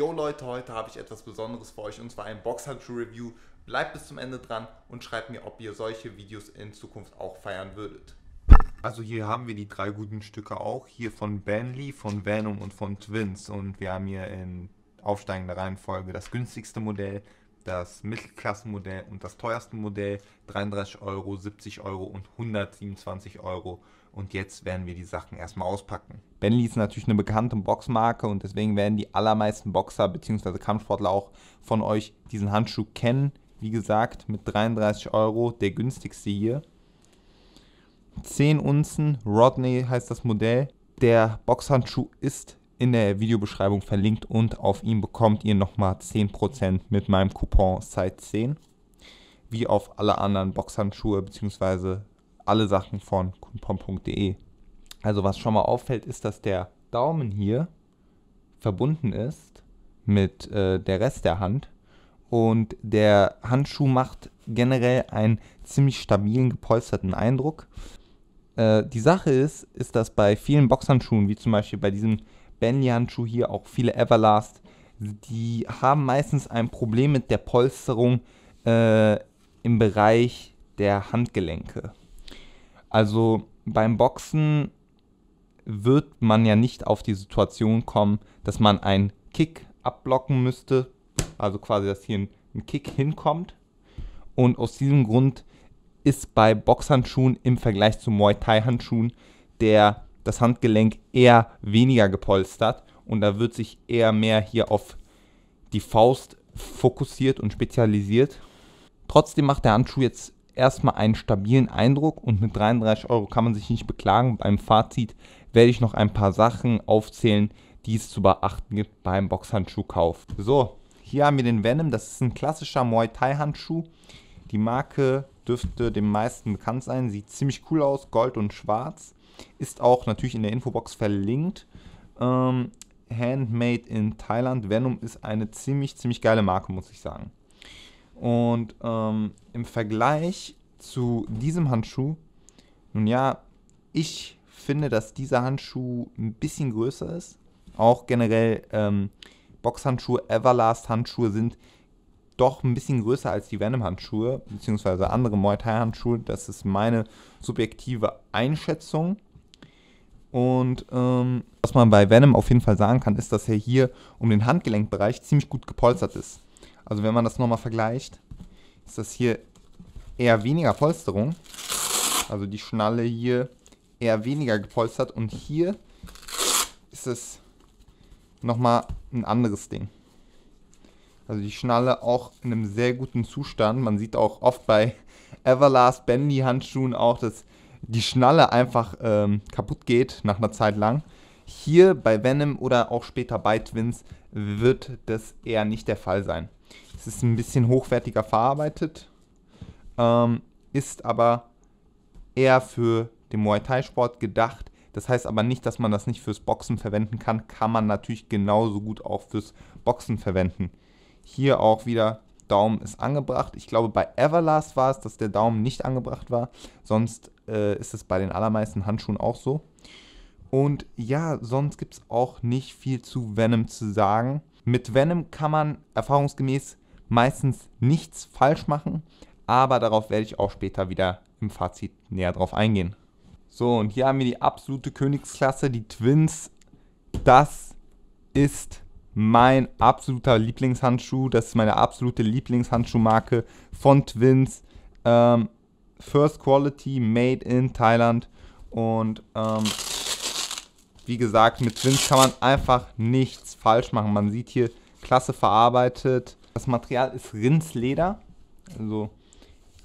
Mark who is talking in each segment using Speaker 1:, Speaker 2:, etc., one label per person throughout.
Speaker 1: Jo Leute, heute habe ich etwas Besonderes für euch und zwar ein Boxhandschuh-Review. Bleibt bis zum Ende dran und schreibt mir, ob ihr solche Videos in Zukunft auch feiern würdet. Also hier haben wir die drei guten Stücke auch, hier von Benley, von Venom und von Twins und wir haben hier in aufsteigender Reihenfolge das günstigste Modell, das Mittelklassenmodell und das teuerste Modell 33 Euro, 70 Euro und 127 Euro. Und jetzt werden wir die Sachen erstmal auspacken. Bentley ist natürlich eine bekannte Boxmarke und deswegen werden die allermeisten Boxer bzw. Kampfsportler auch von euch diesen Handschuh kennen. Wie gesagt, mit 33 Euro der günstigste hier. 10 Unzen, Rodney heißt das Modell. Der Boxhandschuh ist in der Videobeschreibung verlinkt und auf ihn bekommt ihr nochmal 10% mit meinem Coupon Site 10. Wie auf alle anderen Boxhandschuhe bzw. alle Sachen von coupon.de. Also was schon mal auffällt, ist, dass der Daumen hier verbunden ist mit äh, der Rest der Hand und der Handschuh macht generell einen ziemlich stabilen, gepolsterten Eindruck. Äh, die Sache ist, ist, dass bei vielen Boxhandschuhen, wie zum Beispiel bei diesem Benjan hier auch viele Everlast, die haben meistens ein Problem mit der Polsterung äh, im Bereich der Handgelenke. Also beim Boxen wird man ja nicht auf die Situation kommen, dass man einen Kick abblocken müsste, also quasi, dass hier ein Kick hinkommt. Und aus diesem Grund ist bei Boxhandschuhen im Vergleich zu Muay Thai-Handschuhen der das Handgelenk eher weniger gepolstert und da wird sich eher mehr hier auf die Faust fokussiert und spezialisiert. Trotzdem macht der Handschuh jetzt erstmal einen stabilen Eindruck und mit 33 Euro kann man sich nicht beklagen. Beim Fazit werde ich noch ein paar Sachen aufzählen, die es zu beachten gibt beim Boxhandschuhkauf. So, hier haben wir den Venom, das ist ein klassischer Muay Thai Handschuh. Die Marke dürfte dem meisten bekannt sein. Sieht ziemlich cool aus, gold und schwarz. Ist auch natürlich in der Infobox verlinkt. Ähm, Handmade in Thailand. Venom ist eine ziemlich, ziemlich geile Marke, muss ich sagen. Und ähm, im Vergleich zu diesem Handschuh, nun ja, ich finde, dass dieser Handschuh ein bisschen größer ist. Auch generell ähm, Boxhandschuhe, Everlast-Handschuhe sind doch ein bisschen größer als die Venom-Handschuhe, beziehungsweise andere Muay Thai-Handschuhe. Das ist meine subjektive Einschätzung. Und ähm, was man bei Venom auf jeden Fall sagen kann, ist, dass er hier um den Handgelenkbereich ziemlich gut gepolstert ist. Also wenn man das nochmal vergleicht, ist das hier eher weniger Polsterung. Also die Schnalle hier eher weniger gepolstert und hier ist es nochmal ein anderes Ding. Also die Schnalle auch in einem sehr guten Zustand. Man sieht auch oft bei Everlast Bendy Handschuhen auch, dass die Schnalle einfach ähm, kaputt geht nach einer Zeit lang. Hier bei Venom oder auch später bei Twins wird das eher nicht der Fall sein. Es ist ein bisschen hochwertiger verarbeitet, ähm, ist aber eher für den Muay Thai Sport gedacht. Das heißt aber nicht, dass man das nicht fürs Boxen verwenden kann. Kann man natürlich genauso gut auch fürs Boxen verwenden. Hier auch wieder Daumen ist angebracht. Ich glaube, bei Everlast war es, dass der Daumen nicht angebracht war. Sonst äh, ist es bei den allermeisten Handschuhen auch so. Und ja, sonst gibt es auch nicht viel zu Venom zu sagen. Mit Venom kann man erfahrungsgemäß meistens nichts falsch machen, aber darauf werde ich auch später wieder im Fazit näher drauf eingehen. So, und hier haben wir die absolute Königsklasse, die Twins. Das ist mein absoluter Lieblingshandschuh. Das ist meine absolute Lieblingshandschuhmarke von Twins. Ähm, First Quality, made in Thailand. Und ähm, wie gesagt, mit Twins kann man einfach nichts falsch machen. Man sieht hier, klasse verarbeitet. Das Material ist Rindsleder. Also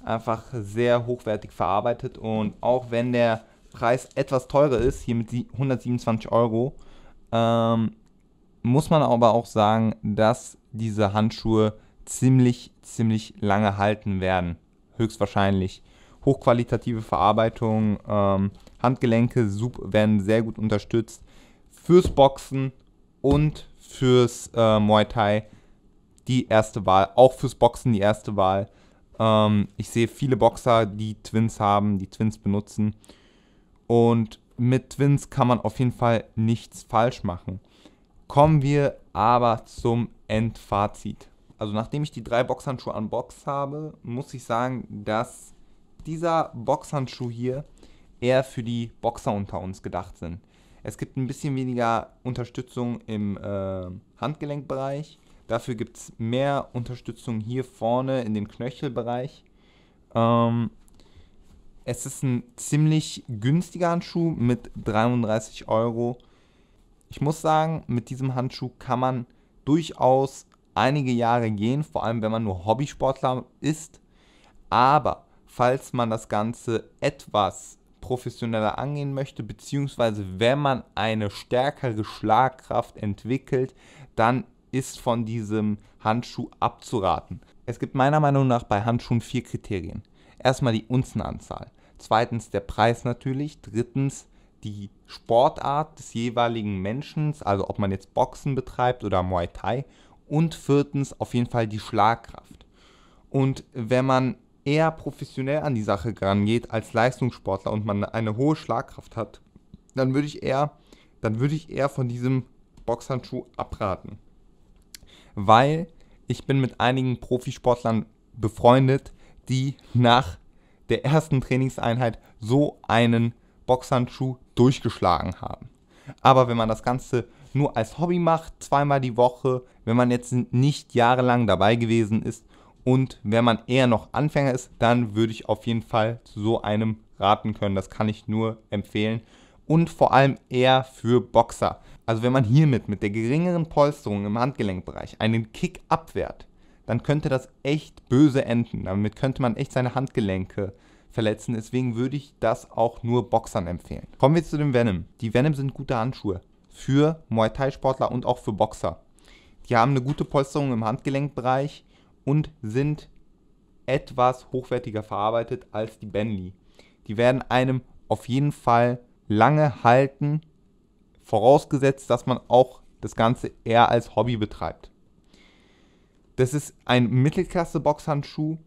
Speaker 1: einfach sehr hochwertig verarbeitet. Und auch wenn der Preis etwas teurer ist, hier mit 127 Euro, ähm, muss man aber auch sagen, dass diese Handschuhe ziemlich, ziemlich lange halten werden. Höchstwahrscheinlich. Hochqualitative Verarbeitung, ähm, Handgelenke sub werden sehr gut unterstützt. Fürs Boxen und fürs äh, Muay Thai die erste Wahl. Auch fürs Boxen die erste Wahl. Ähm, ich sehe viele Boxer, die Twins haben, die Twins benutzen. Und mit Twins kann man auf jeden Fall nichts falsch machen. Kommen wir aber zum Endfazit. Also nachdem ich die drei Boxhandschuhe unboxed habe, muss ich sagen, dass dieser Boxhandschuh hier eher für die Boxer unter uns gedacht sind. Es gibt ein bisschen weniger Unterstützung im äh, Handgelenkbereich. Dafür gibt es mehr Unterstützung hier vorne in dem Knöchelbereich. Ähm, es ist ein ziemlich günstiger Handschuh mit 33 Euro ich muss sagen, mit diesem Handschuh kann man durchaus einige Jahre gehen, vor allem wenn man nur Hobbysportler ist. Aber falls man das Ganze etwas professioneller angehen möchte, beziehungsweise wenn man eine stärkere Schlagkraft entwickelt, dann ist von diesem Handschuh abzuraten. Es gibt meiner Meinung nach bei Handschuhen vier Kriterien. Erstmal die Unzenanzahl, zweitens der Preis natürlich, drittens die Sportart des jeweiligen Menschen, also ob man jetzt Boxen betreibt oder Muay Thai. Und viertens auf jeden Fall die Schlagkraft. Und wenn man eher professionell an die Sache rangeht als Leistungssportler und man eine hohe Schlagkraft hat, dann würde ich eher, dann würde ich eher von diesem Boxhandschuh abraten. Weil ich bin mit einigen Profisportlern befreundet, die nach der ersten Trainingseinheit so einen Boxhandschuh durchgeschlagen haben. Aber wenn man das Ganze nur als Hobby macht, zweimal die Woche, wenn man jetzt nicht jahrelang dabei gewesen ist und wenn man eher noch Anfänger ist, dann würde ich auf jeden Fall zu so einem raten können. Das kann ich nur empfehlen. Und vor allem eher für Boxer. Also wenn man hiermit mit der geringeren Polsterung im Handgelenkbereich einen Kick abwehrt, dann könnte das echt böse enden. Damit könnte man echt seine Handgelenke verletzen. Deswegen würde ich das auch nur Boxern empfehlen. Kommen wir zu dem Venom. Die Venom sind gute Handschuhe für Muay Thai Sportler und auch für Boxer. Die haben eine gute Polsterung im Handgelenkbereich und sind etwas hochwertiger verarbeitet als die Benly. Die werden einem auf jeden Fall lange halten, vorausgesetzt, dass man auch das Ganze eher als Hobby betreibt. Das ist ein Mittelklasse-Boxhandschuh,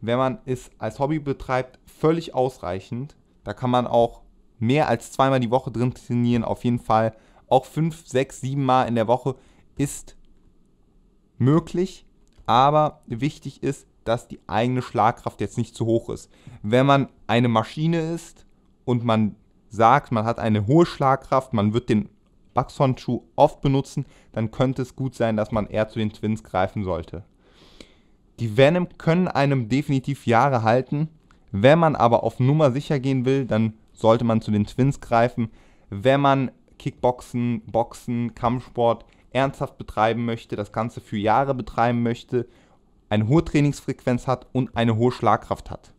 Speaker 1: wenn man es als Hobby betreibt, völlig ausreichend. Da kann man auch mehr als zweimal die Woche drin trainieren, auf jeden Fall. Auch fünf, sechs, sieben Mal in der Woche ist möglich, aber wichtig ist, dass die eigene Schlagkraft jetzt nicht zu hoch ist. Wenn man eine Maschine ist und man sagt, man hat eine hohe Schlagkraft, man wird den Buxton-Schuh oft benutzen, dann könnte es gut sein, dass man eher zu den Twins greifen sollte. Die Venom können einem definitiv Jahre halten. Wenn man aber auf Nummer sicher gehen will, dann sollte man zu den Twins greifen. Wenn man Kickboxen, Boxen, Kampfsport ernsthaft betreiben möchte, das Ganze für Jahre betreiben möchte, eine hohe Trainingsfrequenz hat und eine hohe Schlagkraft hat.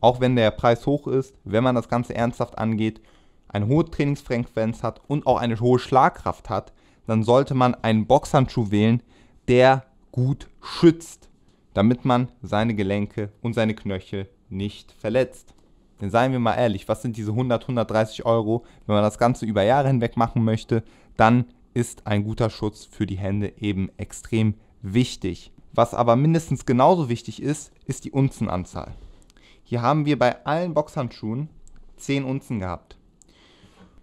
Speaker 1: Auch wenn der Preis hoch ist, wenn man das Ganze ernsthaft angeht, eine hohe Trainingsfrequenz hat und auch eine hohe Schlagkraft hat, dann sollte man einen Boxhandschuh wählen, der gut schützt damit man seine Gelenke und seine Knöchel nicht verletzt. Denn seien wir mal ehrlich, was sind diese 100, 130 Euro? Wenn man das Ganze über Jahre hinweg machen möchte, dann ist ein guter Schutz für die Hände eben extrem wichtig. Was aber mindestens genauso wichtig ist, ist die Unzenanzahl. Hier haben wir bei allen Boxhandschuhen 10 Unzen gehabt.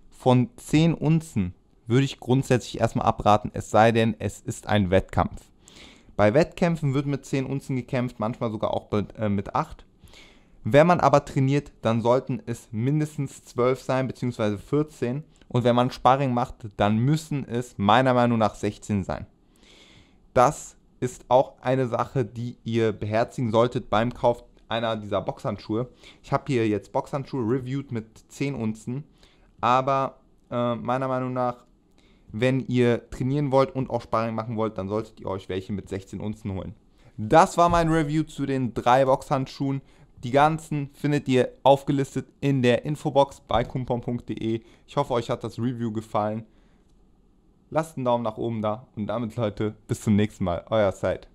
Speaker 1: Von 10 Unzen würde ich grundsätzlich erstmal abraten, es sei denn, es ist ein Wettkampf. Bei Wettkämpfen wird mit 10 Unzen gekämpft, manchmal sogar auch äh, mit, 8. Wenn man aber trainiert, dann sollten es mindestens 12 sein, beziehungsweise 14. Und wenn man Sparring macht, dann müssen es meiner Meinung nach 16 sein. Das ist auch eine Sache, die ihr beherzigen solltet beim Kauf einer dieser Boxhandschuhe. Ich habe hier jetzt Boxhandschuhe reviewed mit 10 Unzen, aber äh, meiner Meinung nach wenn ihr trainieren wollt und auch Sparring machen wollt, dann solltet ihr euch welche mit 16 Unzen holen. Das war mein Review zu den drei Boxhandschuhen. Die ganzen findet ihr aufgelistet in der Infobox bei kumpon.de. Ich hoffe, euch hat das Review gefallen. Lasst einen Daumen nach oben da und damit Leute, bis zum nächsten Mal. Euer Side.